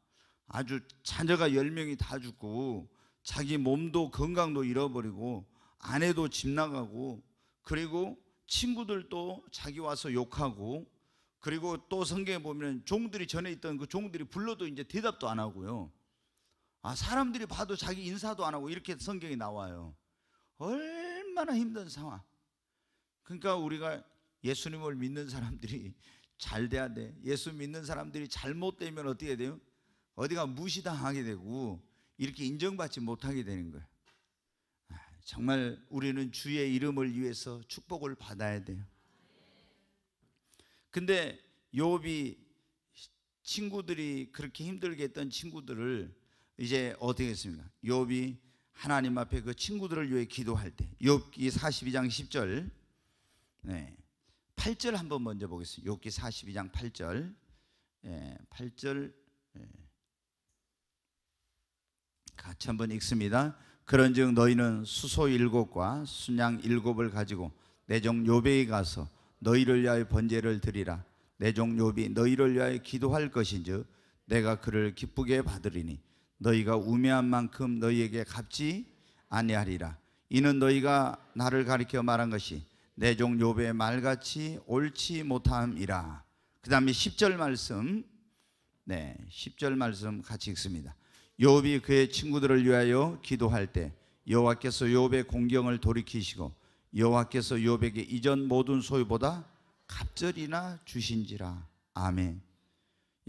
아주 자녀가 10명이 다 죽고 자기 몸도 건강도 잃어버리고 아내도 집 나가고 그리고 친구들도 자기 와서 욕하고 그리고 또 성경에 보면 종들이 전에 있던 그 종들이 불러도 이제 대답도 안 하고요. 아, 사람들이 봐도 자기 인사도 안 하고 이렇게 성경이 나와요. 얼마나 힘든 상황. 그러니까 우리가 예수님을 믿는 사람들이 잘 돼야 돼. 예수 믿는 사람들이 잘못되면 어떻게 돼요? 어디가 무시당하게 되고 이렇게 인정받지 못하게 되는 거예요. 정말 우리는 주의 이름을 위해서 축복을 받아야 돼요. 근데 요비 친구들이 그렇게 힘들게 했던 친구들을 이제 어떻게 했습니까? 요비 하나님 앞에 그 친구들을 위해 기도할 때 욥기 42장 10절 네. 8절 한번 먼저 보겠습니다. 욥기 42장 8절. 예, 8절 예. 같이 한번 읽습니다. 그런즉 너희는 수소 일곱과 순양 일곱을 가지고 내종 요배에 가서 너희를 위하여 번제를 드리라 내종 요비 너희를 위하여 기도할 것인즉 내가 그를 기쁘게 받으리니 너희가 우매한 만큼 너희에게 갚지 아니하리라 이는 너희가 나를 가리켜 말한 것이 내종 요배의 말같이 옳지 못함이라 그 다음에 10절 말씀 네 10절 말씀 같이 읽습니다 요업이 그의 친구들을 위하여 기도할 때 여호와께서 요업의 공경을 돌이키시고 여호와께서 요업에게 이전 모든 소유보다 갑절이나 주신지라 아멘.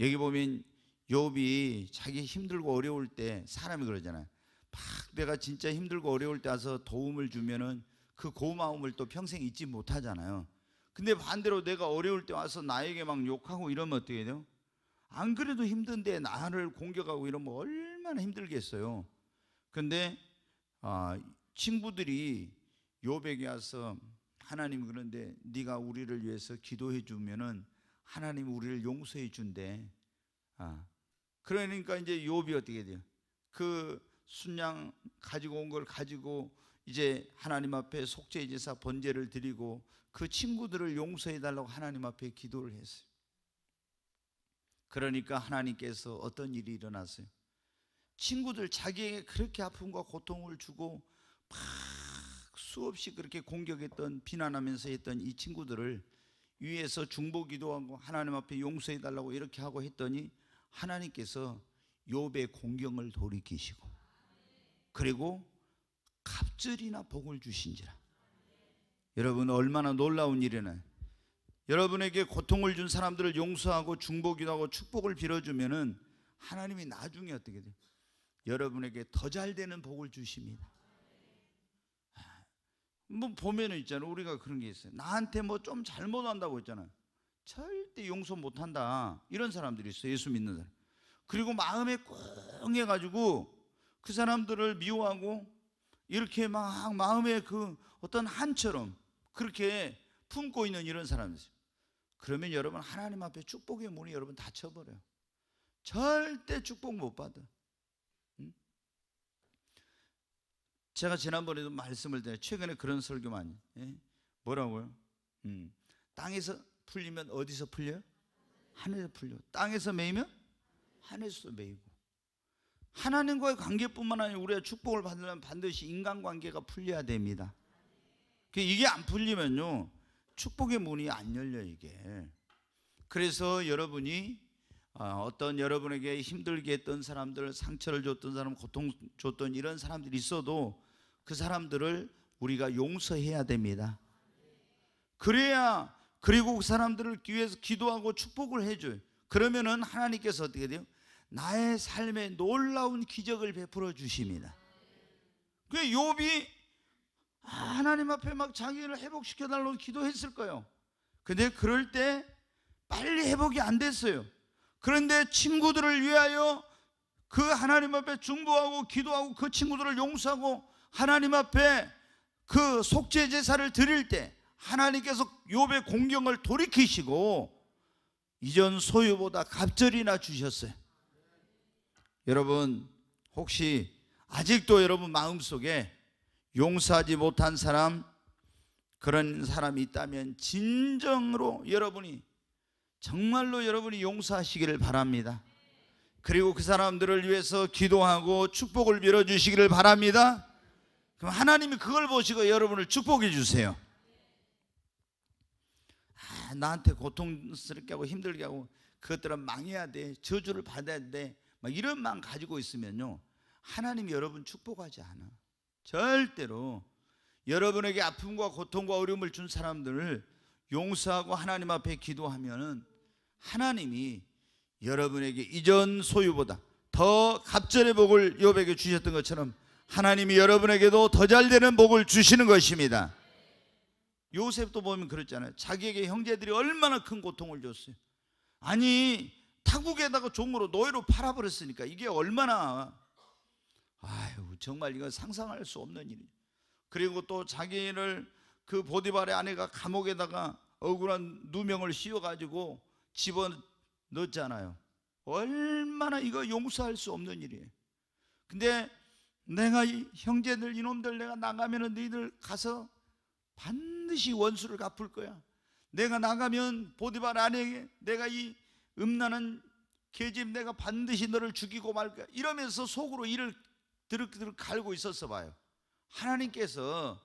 여기 보면 요업이 자기 힘들고 어려울 때 사람이 그러잖아요. 막 내가 진짜 힘들고 어려울 때 와서 도움을 주면은 그 고마움을 또 평생 잊지 못하잖아요. 근데 반대로 내가 어려울 때 와서 나에게 막 욕하고 이러면 어떻게 돼요? 안 그래도 힘든데 나를 공격하고 이러면 얼 얼마나 힘들겠어요. 근데 아, 친구들이 요백에 와서 하나님 그런데 네가 우리를 위해서 기도해 주면은 하나님 우리를 용서해 준대. 아. 그러니까 이제 요비 어떻게 돼요? 그 순양 가지고 온 걸 가지고 이제 하나님 앞에 속죄제사 번제를 드리고 그 친구들을 용서해 달라고 하나님 앞에 기도를 했어요. 그러니까 하나님께서 어떤 일이 일어났어요? 친구들 자기에게 그렇게 아픔과 고통을 주고 막 수없이 그렇게 공격했던 비난하면서 했던 이 친구들을 위에서 중보 기도하고 하나님 앞에 용서해 달라고 이렇게 하고 했더니 하나님께서 욥의 공경을 돌이키시고 그리고 갑절이나 복을 주신지라 여러분 얼마나 놀라운 일이나 여러분에게 고통을 준 사람들을 용서하고 중보 기도하고 축복을 빌어주면은 하나님이 나중에 어떻게 돼요? 여러분에게 더 잘 되는 복을 주십니다. 아, 뭐보면 있잖아. 우리가 그런 게 있어요. 나한테 뭐 좀 잘못한다고 했잖아. 절대 용서 못 한다. 이런 사람들이 있어. 예수 믿는 사람. 그리고 마음에 꽁 해가지고 그 사람들을 미워하고 이렇게 막 마음에 그 어떤 한처럼 그렇게 품고 있는 이런 사람들. 그러면 여러분 하나님 앞에 축복의 문이 여러분 닫혀버려요. 절대 축복 못 받아. 제가 지난번에도 말씀을 드려 최근에 그런 설교 많이 예? 뭐라고요? 음. 땅에서 풀리면 어디서 풀려요? 하늘에서 풀려. 땅에서 매이면 하늘에서 매이고. 하나님과의 관계뿐만 아니라 우리가 축복을 받으려면 반드시 인간관계가 풀려야 됩니다. 이게 안 풀리면요. 축복의 문이 안 열려 이게. 그래서 여러분이 어, 어떤 여러분에게 힘들게 했던 사람들, 상처를 줬던 사람, 고통 줬던 이런 사람들이 있어도 그 사람들을 우리가 용서해야 됩니다. 그래야 그리고 그 사람들을 위해서 기도하고 축복을 해줘요. 그러면은 하나님께서 어떻게 돼요? 나의 삶에 놀라운 기적을 베풀어 주십니다. 그 욥이 아, 하나님 앞에 막 자기를 회복시켜 달라고 기도했을 거예요. 근데 그럴 때 빨리 회복이 안 됐어요. 그런데 친구들을 위하여 그 하나님 앞에 중보하고 기도하고 그 친구들을 용서하고 하나님 앞에 그 속죄 제사를 드릴 때 하나님께서 욥의 공경을 돌이키시고 이전 소유보다 갑절이나 주셨어요. 여러분 혹시 아직도 여러분 마음속에 용서하지 못한 사람 그런 사람이 있다면 진정으로 여러분이 정말로 여러분이 용서하시기를 바랍니다. 그리고 그 사람들을 위해서 기도하고 축복을 빌어 주시기를 바랍니다. 그럼 하나님이 그걸 보시고 여러분을 축복해 주세요. 아, 나한테 고통스럽게 하고 힘들게 하고 그것들은 망해야 돼. 저주를 받아야 돼. 막 이런 마음 가지고 있으면요. 하나님이 여러분 축복하지 않아. 절대로 여러분에게 아픔과 고통과 어려움을 준 사람들을 용서하고 하나님 앞에 기도하면은 하나님이 여러분에게 이전 소유보다 더 갑절의 복을 요백에 주셨던 것처럼 하나님이 여러분에게도 더 잘 되는 복을 주시는 것입니다. 요셉도 보면 그랬잖아요. 자기에게 형제들이 얼마나 큰 고통을 줬어요. 아니, 타국에다가 종으로 노예로 팔아버렸으니까 이게 얼마나 아유, 정말 이건 상상할 수 없는 일이에요. 그리고 또 자기를 그 보디발의 아내가 감옥에다가 억울한 누명을 씌워가지고 집어 넣었잖아요. 얼마나 이거 용서할 수 없는 일이에요. 근데 내가 형제들 이놈들 내가 나가면 너희들 가서 반드시 원수를 갚을 거야. 내가 나가면 보디발 아내에게 내가 이 음란한 계집 내가 반드시 너를 죽이고 말 거야. 이러면서 속으로 이를 드륵드륵 갈고 있었어 봐요. 하나님께서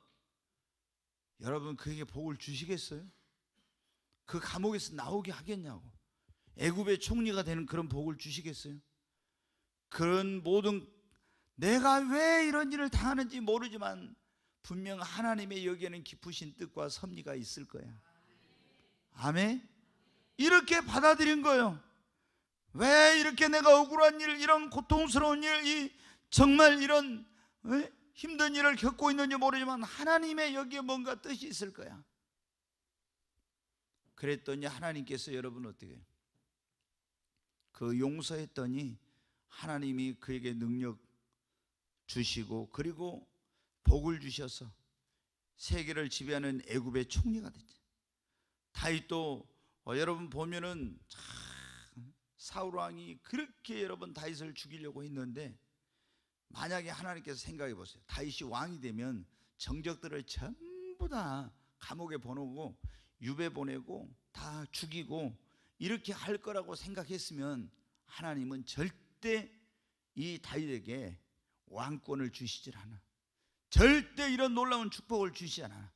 여러분 그에게 복을 주시겠어요? 그 감옥에서 나오게 하겠냐고. 애굽의 총리가 되는 그런 복을 주시겠어요? 그런 모든 내가 왜 이런 일을 당하는지 모르지만 분명 하나님의 여기에는 깊으신 뜻과 섭리가 있을 거야. 아멘. 이렇게 받아들인 거예요. 왜 이렇게 내가 억울한 일, 이런 고통스러운 일, 이 정말 이런 힘든 일을 겪고 있는지 모르지만 하나님의 여기에 뭔가 뜻이 있을 거야. 그랬더니 하나님께서 여러분 어떻게 그 용서했더니 하나님이 그에게 능력 주시고 그리고 복을 주셔서 세계를 지배하는 애굽의 총리가 됐죠. 다윗도 어, 여러분 보면은 사울 왕이 그렇게 여러분 다윗을 죽이려고 했는데 만약에 하나님께서 생각해 보세요. 다윗이 왕이 되면 정적들을 전부 다 감옥에 보내고 유배 보내고 다 죽이고 이렇게 할 거라고 생각했으면 하나님은 절대 이 다윗에게 왕권을 주시질 않아. 절대 이런 놀라운 축복을 주시지 않아.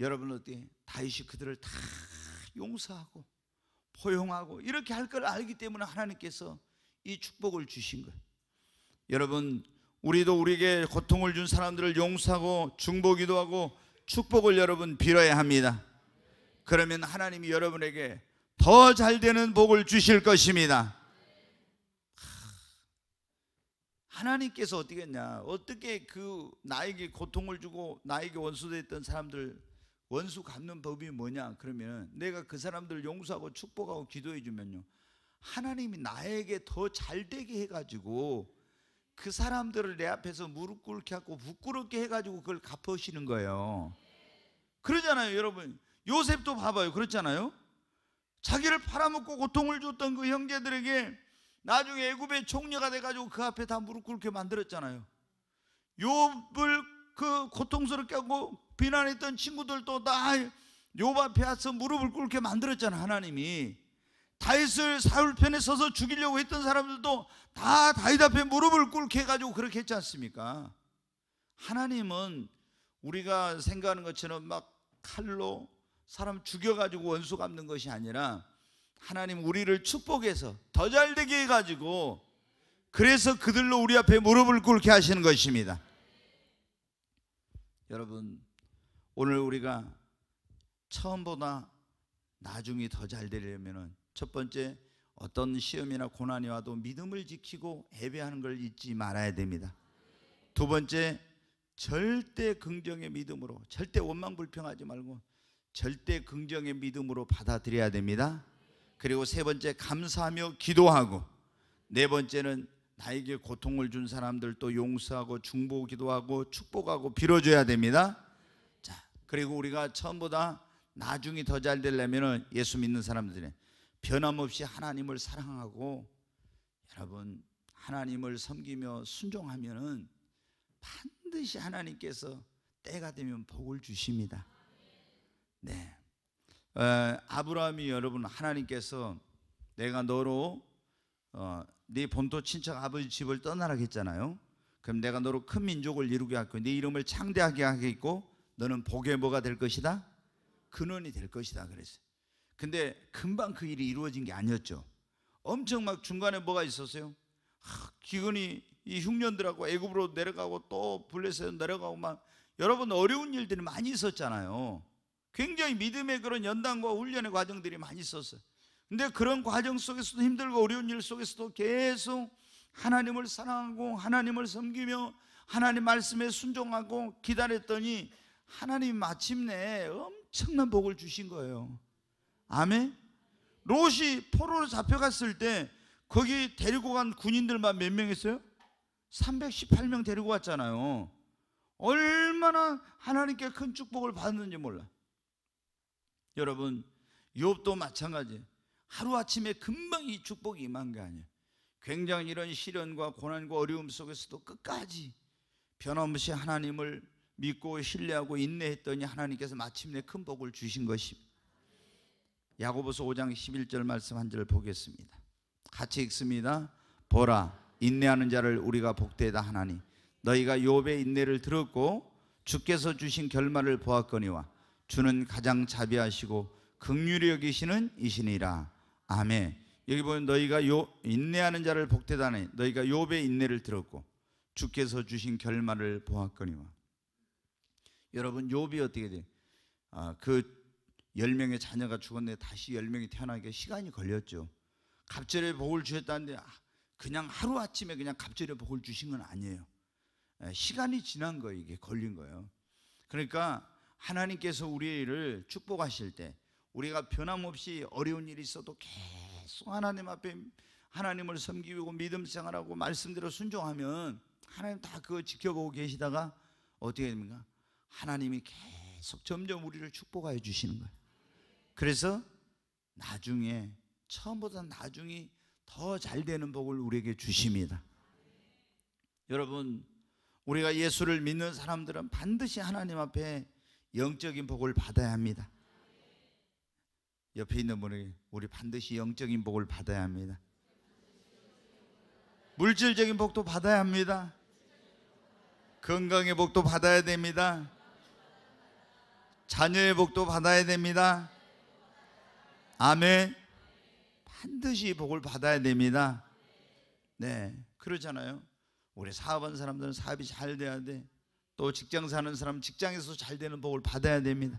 여러분 어때? 다윗이 그들을 다 용서하고 포용하고 이렇게 할 걸 알기 때문에 하나님께서 이 축복을 주신 거예요. 여러분 우리도 우리에게 고통을 준 사람들을 용서하고 중보기도 하고 축복을 여러분 빌어야 합니다. 그러면 하나님이 여러분에게 더 잘 되는 복을 주실 것입니다. 하나님께서 어떻게 했냐? 어떻게 그 나에게 고통을 주고 나에게 원수됐던 사람들 원수 갚는 법이 뭐냐? 그러면 내가 그 사람들 을 용서하고 축복하고 기도해 주면요. 하나님이 나에게 더잘 되게 해 가지고 그 사람들을 내 앞에서 무릎 꿇게 하고 부끄럽게 해 가지고 그걸 갚으시는 거예요. 그러잖아요, 여러분. 요셉도 봐봐요. 그렇잖아요. 자기를 팔아먹고 고통을 줬던 그 형제들에게 나중에 애굽의 총리가 돼가지고 그 앞에 다 무릎 꿇게 만들었잖아요. 욥을 그 고통스럽게 하고 비난했던 친구들도 다욥 앞에 와서 무릎을 꿇게 만들었잖아 하나님이. 다윗을 사울 편에 서서 죽이려고 했던 사람들도 다 다윗 앞에 무릎을 꿇게 해가지고 그렇게 했지 않습니까? 하나님은 우리가 생각하는 것처럼 막 칼로 사람 죽여가지고 원수 갚는 것이 아니라 하나님 우리를 축복해서 더 잘되게 해가지고 그래서 그들로 우리 앞에 무릎을 꿇게 하시는 것입니다. 여러분 오늘 우리가 처음보다 나중이 더잘 되려면 첫 번째 어떤 시험이나 고난이 와도 믿음을 지키고 예배하는 걸 잊지 말아야 됩니다. 두 번째 절대 긍정의 믿음으로 절대 원망 불평하지 말고 절대 긍정의 믿음으로 받아들여야 됩니다. 그리고 세 번째 감사하며 기도하고 네 번째는 나에게 고통을 준 사람들도 용서하고 중보 기도하고 축복하고 빌어줘야 됩니다. 자, 그리고 우리가 처음보다 나중이 더잘 되려면 예수 믿는 사람들은 변함없이 하나님을 사랑하고 여러분 하나님을 섬기며 순종하면 반드시 하나님께서 때가 되면 복을 주십니다. 네. 아브라함이 여러분 하나님께서 내가 너로 어, 네 본토 친척 아버지 집을 떠나라 했잖아요. 그럼 내가 너로 큰 민족을 이루게 하고 네 이름을 창대하게 하겠고 너는 복의 뭐가 될 것이다? 근원이 될 것이다 그랬어요. 근데 금방 그 일이 이루어진 게 아니었죠. 엄청 막 중간에 뭐가 있었어요? 하, 기근이 이 흉년들하고 애굽으로 내려가고 또블레로 내려가고 막 여러분 어려운 일들이 많이 있었잖아요. 굉장히 믿음의 그런 연단과 훈련의 과정들이 많이 있었어요. 근데 그런 과정 속에서도 힘들고 어려운 일 속에서도 계속 하나님을 사랑하고 하나님을 섬기며 하나님 말씀에 순종하고 기다렸더니 하나님 마침내 엄청난 복을 주신 거예요. 아멘. 롯이 포로로 잡혀갔을 때 거기 데리고 간 군인들만 몇명 있어요? 318명 데리고 왔잖아요. 얼마나 하나님께 큰 축복을 받는지 몰라. 여러분 욥도 마찬가지 하루아침에 금방 이 축복이 임한 게 아니에요 굉장히 이런 시련과 고난과 어려움 속에서도 끝까지 변함없이 하나님을 믿고 신뢰하고 인내했더니 하나님께서 마침내 큰 복을 주신 것입니다 야고보서 5장 11절 말씀 한절 보겠습니다 같이 읽습니다 보라 인내하는 자를 우리가 복되다 하나니 너희가 욥의 인내를 들었고 주께서 주신 결말을 보았거니와 주는 가장 자비하시고 극률이 여기시는 이신이라. 아멘. 여기 보면 너희가 요 인내하는 자를 복되다니 너희가 욥의 인내를 들었고 주께서 주신 결말을 보았거니와. 여러분 욥이 어떻게 돼? 아, 그 10명의 자녀가 죽었는데 다시 10명이 태어나기에 시간이 걸렸죠. 갑절의 복을 주셨다는데 아, 그냥 하루아침에 그냥 갑절의 복을 주신 건 아니에요. 시간이 지난 거 이게 걸린 거예요. 그러니까 하나님께서 우리의 일을 축복하실 때 우리가 변함없이 어려운 일이 있어도 계속 하나님 앞에 하나님을 섬기고 믿음 생활하고 말씀대로 순종하면 하나님 다 그거 지켜보고 계시다가 어떻게 됩니까? 하나님이 계속 점점 우리를 축복하여 주시는 거예요. 그래서 나중에 처음보다 나중이 더 잘 되는 복을 우리에게 주십니다. 여러분, 우리가 예수를 믿는 사람들은 반드시 하나님 앞에 영적인 복을 받아야 합니다. 옆에 있는 분에게 우리 반드시 영적인 복을 받아야 합니다. 물질적인 복도 받아야 합니다. 건강의 복도 받아야 됩니다. 자녀의 복도 받아야 됩니다. 아멘. 반드시 복을 받아야 됩니다. 네. 그렇잖아요 우리 사업한 사람들은 사업이 잘 돼야 돼. 또 직장 사는 사람 직장에서 잘 되는 복을 받아야 됩니다.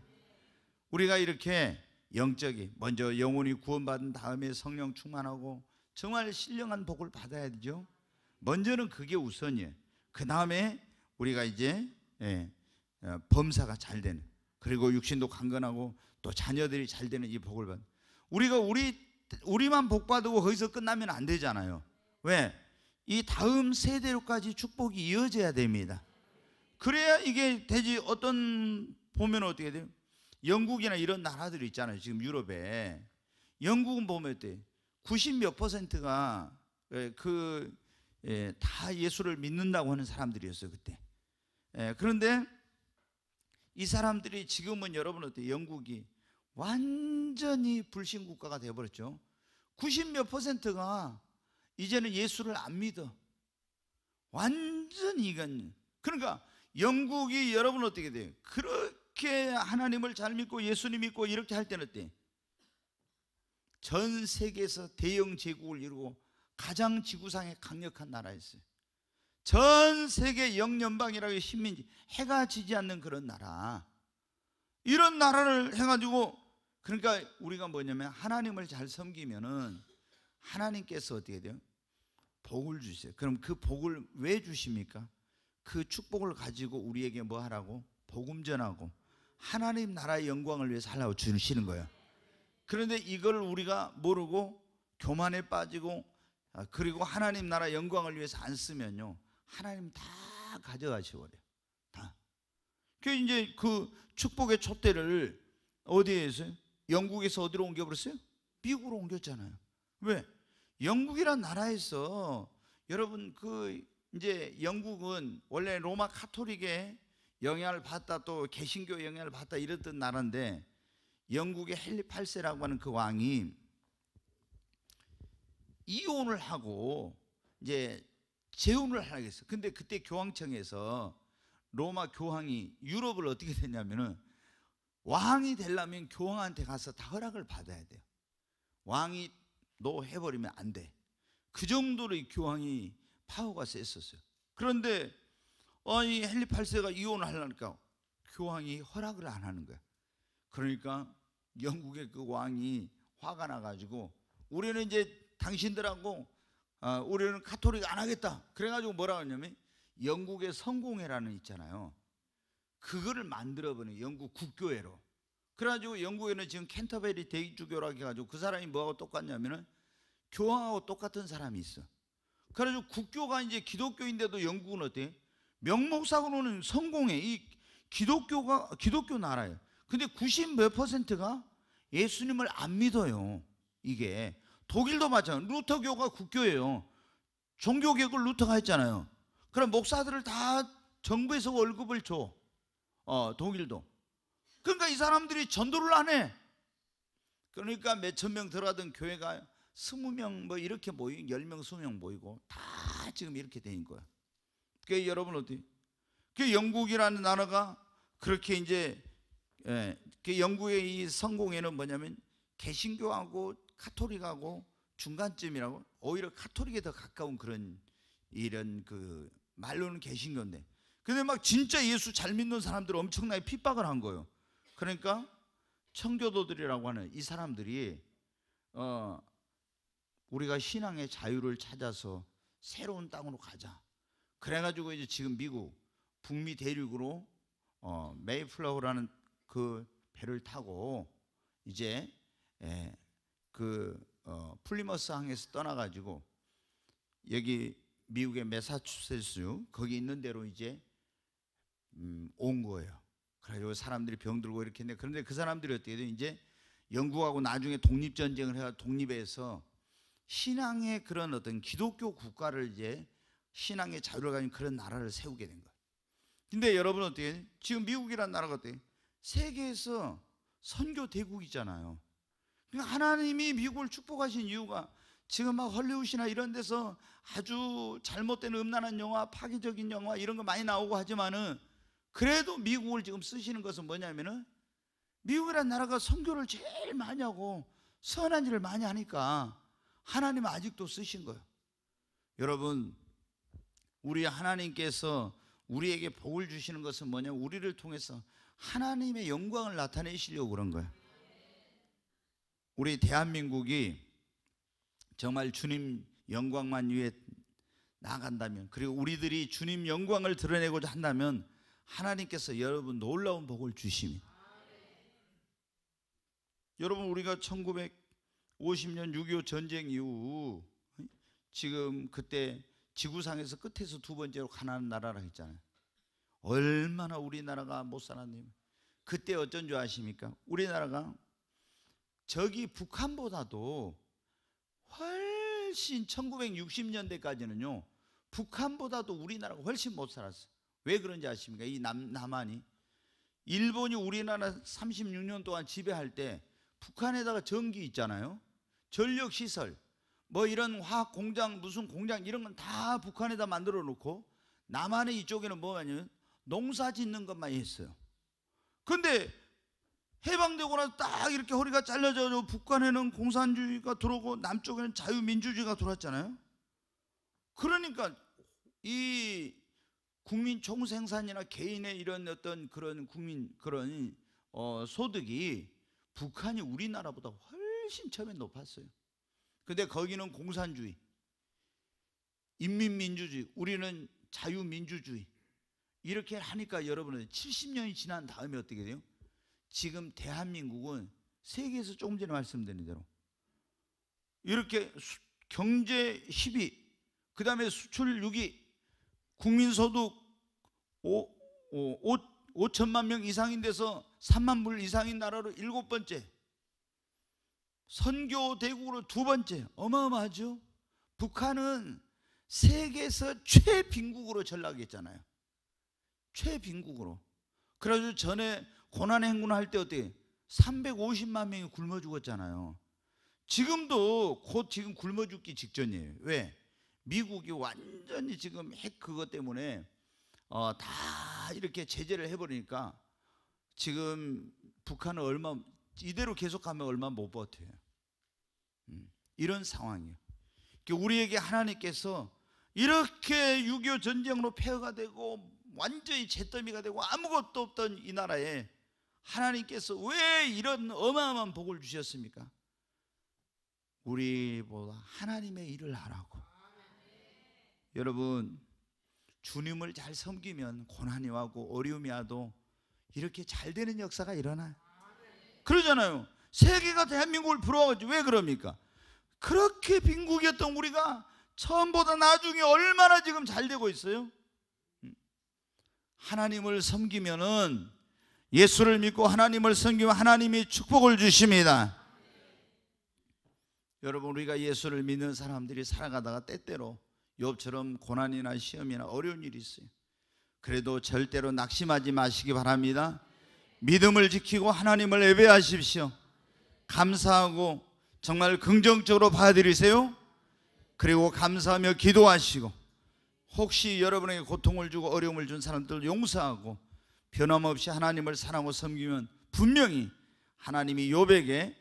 우리가 이렇게 영적이 먼저 영혼이 구원받은 다음에 성령 충만하고 정말 신령한 복을 받아야 되죠. 먼저는 그게 우선이에요. 그 다음에 우리가 이제 예, 어, 범사가 잘 되는 그리고 육신도 강건하고 또 자녀들이 잘 되는 이 복을 받. 우리가 우리 우리만 복 받고 거기서 끝나면 안 되잖아요. 왜? 이 다음 세대로까지 축복이 이어져야 됩니다. 그래야 이게 되지 어떤 보면 어떻게 돼요? 영국이나 이런 나라들 있잖아요. 지금 유럽에 영국은 보면 어때? 90몇 퍼센트가 예, 그다 예, 예수를 믿는다고 하는 사람들이었어요 그때. 예, 그런데 이 사람들이 지금은 여러분 어때? 영국이 완전히 불신 국가가 되어버렸죠. 90몇 퍼센트가 이제는 예수를 안 믿어. 완전히 이건 그러니까 영국이 여러분 어떻게 돼요? 그렇게 하나님을 잘 믿고 예수님 믿고 이렇게 할 때는 어때? 전 세계에서 대영 제국을 이루고 가장 지구상에 강력한 나라였어요. 전 세계 영연방이라고 식민지 해가 지지 않는 그런 나라. 이런 나라를 해가지고 그러니까 우리가 뭐냐면 하나님을 잘 섬기면은 하나님께서 어떻게 돼요? 복을 주세요. 그럼 그 복을 왜 주십니까? 그 축복을 가지고 우리에게 뭐 하라고? 복음 전하고 하나님 나라의 영광을 위해서 하려고 주시는 거예요. 그런데 이걸 우리가 모르고 교만에 빠지고 아, 그리고 하나님 나라 영광을 위해서 안 쓰면요. 하나님 다 가져가시버려요. 다. 그 이제 그 축복의 촛대를 어디에서 영국에서 어디로 옮겨버렸어요? 미국으로 옮겼잖아요. 왜? 영국이란 나라에서 여러분 그 이제 영국은 원래 로마 카톨릭의 영향을 받다 또 개신교 영향을 받다 이랬던 나라인데 영국의 헨리 8세라고 하는 그 왕이 이혼을 하고 이제 재혼을 하게 했어. 근데 그때 교황청에서 로마 교황이 유럽을 어떻게 됐냐면은 왕이 되려면 교황한테 가서 다 허락을 받아야 돼요. 왕이 노 해버리면 안 돼. 그 정도로 이 교황이 파워가 셌었어요. 그런데 아니 헨리 8세가 이혼을 하려니까 교황이 허락을 안 하는 거야. 그러니까 영국의 그 왕이 화가 나가지고 우리는 이제 당신들하고 아, 우리는 카톨릭 안 하겠다. 그래가지고 뭐라 하냐면 영국의 성공회라는 있잖아요. 그거를 만들어버린 영국 국교회로. 그래가지고 영국에는 지금 켄터베리 대주교라고 해가지고 그 사람이 뭐하고 똑같냐면은 교황하고 똑같은 사람이 있어. 그래서 국교가 이제 기독교인데도 영국은 어때? 명목상으로는 성공해. 이 기독교가 기독교 나라예요. 근데 90몇 퍼센트가 예수님을 안 믿어요. 이게 독일도 마찬가지. 루터교가 국교예요. 종교 개혁을 루터가 했잖아요. 그럼 목사들을 다 정부에서 월급을 줘. 어, 독일도. 그러니까 이 사람들이 전도를 안 해. 그러니까 몇 천 명 들어가던 교회가 2 0명뭐 이렇게 모이 1 0명2 0명 모이고 다 지금 이렇게 된 거야. 그게 여러분 어디? 그 영국이라는 나라가 그렇게 이제 예, 그 영국의 이 성공회는 뭐냐면 개신교하고 카톨릭하고 중간쯤이라고 오히려 카톨릭에 더 가까운 그런 이런 그 말로는 개신교인데 근데 막 진짜 예수 잘 믿는 사람들 엄청나게 핍박을 한 거예요. 그러니까 청교도들이라고 하는 이 사람들이 어 우리가 신앙의 자유를 찾아서 새로운 땅으로 가자. 그래가지고 이제 지금 미국 북미 대륙으로 어, 메이플라워라는 그 배를 타고 이제 에, 예, 그 어, 플리머스 항에서 떠나가지고 여기 미국의 메사추세츠 거기 있는 대로 이제 음, 온 거예요. 그래가지고 사람들이 병들고 이렇게 했는데 그런데 그 사람들이 어떻게 돼 이제 영국하고 나중에 독립전쟁을 해가 독립해서 신앙의 그런 어떤 기독교 국가를 이제 신앙의 자유를 가진 그런 나라를 세우게 된 거예요. 근데 여러분 어떻게 지금 미국이란 나라가 어떻게 세계에서 선교 대국이잖아요. 그러니까 하나님이 미국을 축복하신 이유가 지금 막 헐리우드나 이런 데서 아주 잘못된 음란한 영화, 파괴적인 영화 이런 거 많이 나오고 하지만은 그래도 미국을 지금 쓰시는 것은 뭐냐면은 미국이란 나라가 선교를 제일 많이 하고 선한 일을 많이 하니까 하나님 아직도 쓰신 거예요. 여러분, 우리 하나님께서 우리에게 복을 주시는 것은 뭐냐? 우리를 통해서 하나님의 영광을 나타내시려고 그런 거예요. 우리 대한민국이 정말 주님 영광만 위해 나간다면 그리고 우리들이 주님 영광을 드러내고자 한다면 하나님께서 여러분 놀라운 복을 주십니다. 여러분 우리가 1900 50년 6.25 전쟁 이후 지금 그때 지구상에서 끝에서 두 번째로 가난한 나라라 했잖아요. 얼마나 우리나라가 못 살았냐면 그때 어쩐 줄 아십니까? 우리나라가 저기 북한보다도 훨씬 1960년대까지는요. 북한보다도 우리나라가 훨씬 못 살았어요. 왜 그런지 아십니까? 이 남, 남한이 일본이 우리나라 36년 동안 지배할 때 북한에다가 전기 있잖아요. 전력 시설, 뭐 이런 화학 공장 무슨 공장 이런 건 다 북한에다 만들어 놓고 남한의 이쪽에는 뭐냐면 농사 짓는 것만 했어요. 근데 해방되고 나서 딱 이렇게 허리가 잘려져서 북한에는 공산주의가 들어오고 남쪽에는 자유민주주의가 들어왔잖아요. 그러니까 이 국민 총생산이나 개인의 이런 어떤 그런 국민 그런 어, 소득이 북한이 우리나라보다 훨씬 처음에 높았어요. 근데 거기는 공산주의, 인민민주주의, 우리는 자유민주주의. 이렇게 하니까 여러분은 70년이 지난 다음에 어떻게 돼요? 지금 대한민국은 세계에서 조금 전에 말씀드린 대로 이렇게 수, 경제 10위, 그 다음에 수출 6위, 국민소득 5, 5, 5천만 명 이상인 데서 3만 불 이상인 나라로 일곱 번째 선교 대국으로 두 번째 어마어마하죠. 북한은 세계에서 최빈국으로 전락했잖아요. 최빈국으로. 그래서 전에 고난 행군 을 할 때 어때? 350만 명이 굶어 죽었잖아요. 지금도 곧 지금 굶어 죽기 직전이에요. 왜? 미국이 완전히 지금 핵 그것 때문에 어, 다 이렇게 제재를 해버리니까 지금 북한은 얼마 이대로 계속하면 얼마 못 버텨요. 이런 상황이에요. 그러니까 우리에게 하나님께서 이렇게 6.25 전쟁으로 폐허가 되고 완전히 잿더미가 되고 아무것도 없던 이 나라에 하나님께서 왜 이런 어마어마한 복을 주셨습니까? 우리보다 하나님의 일을 하라고. 여러분, 주님을 잘 섬기면 고난이 와고 어려움이 와도 이렇게 잘 되는 역사가 일어나요. 그러잖아요. 세계가 대한민국을 부러워하지. 왜 그럽니까? 그렇게 빈국이었던 우리가 처음보다 나중에 얼마나 지금 잘 되고 있어요? 음. 하나님을 섬기면은 예수를 믿고 하나님을 섬기면 하나님이 축복을 주십니다. 여러분 우리가 예수를 믿는 사람들이 살아가다가 때때로 욥처럼 고난이나 시험이나 어려운 일이 있어요. 그래도 절대로 낙심하지 마시기 바랍니다. 믿음을 지키고 하나님을 예배하십시오. 감사하고 정말 긍정적으로 받아들이세요. 그리고 감사하며 기도하시고 혹시 여러분에게 고통을 주고 어려움을 준 사람들 용서하고 변함없이 하나님을 사랑하고 섬기면 분명히 하나님이 요백에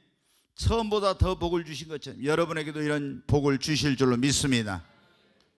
처음보다 더 복을 주신 것처럼 여러분에게도 이런 복을 주실 줄로 믿습니다.